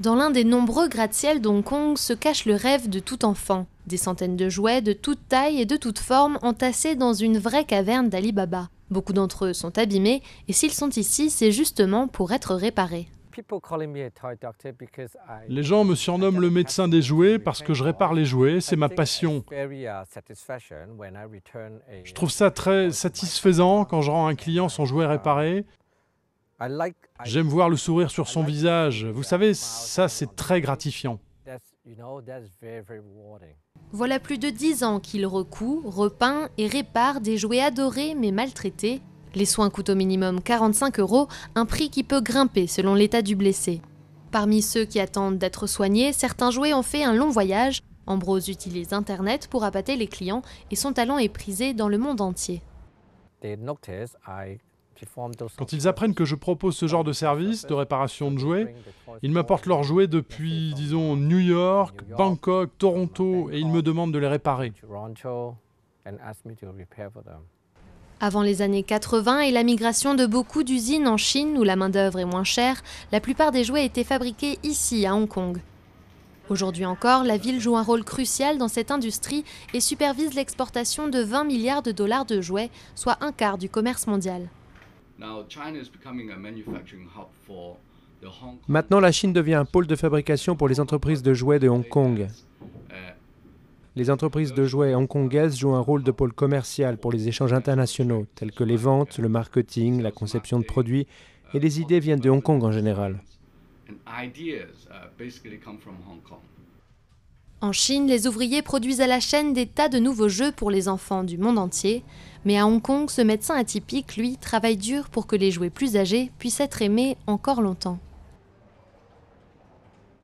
Dans l'un des nombreux gratte-ciel d'Hong Kong se cache le rêve de tout enfant, des centaines de jouets de toute taille et de toute forme entassés dans une vraie caverne d'Ali Baba. Beaucoup d'entre eux sont abîmés et s'ils sont ici, c'est justement pour être réparés. Les gens me surnomment le médecin des jouets parce que je répare les jouets, c'est ma passion. Uh, je trouve ça très satisfaisant quand je rends un client son jouet réparé. J'aime voir le sourire sur son visage. Vous savez, ça, c'est très gratifiant. Voilà plus de dix ans qu'il recoue, repeint et répare des jouets adorés mais maltraités. Les soins coûtent au minimum 45 euros, un prix qui peut grimper selon l'état du blessé. Parmi ceux qui attendent d'être soignés, certains jouets ont fait un long voyage. Ambrose utilise Internet pour abattre les clients et son talent est prisé dans le monde entier. Quand ils apprennent que je propose ce genre de service, de réparation de jouets, ils m'apportent leurs jouets depuis, disons, New York, Bangkok, Toronto, et ils me demandent de les réparer. Avant les années 80 et la migration de beaucoup d'usines en Chine où la main-d'œuvre est moins chère, la plupart des jouets étaient fabriqués ici, à Hong Kong. Aujourd'hui encore, la ville joue un rôle crucial dans cette industrie et supervise l'exportation de 20 milliards de dollars de jouets, soit un quart du commerce mondial. Maintenant, la Chine devient un pôle de fabrication pour les entreprises de jouets de Hong Kong. Euh, les entreprises de jouets hongkongaises jouent un rôle de pôle commercial pour les échanges internationaux, tels que les ventes, le marketing, la conception de produits, euh, et les idées viennent de Hong Kong en général. Uh, en Chine, les ouvriers produisent à la chaîne des tas de nouveaux jeux pour les enfants du monde entier, mais à Hong Kong, ce médecin atypique, lui, travaille dur pour que les jouets plus âgés puissent être aimés encore longtemps.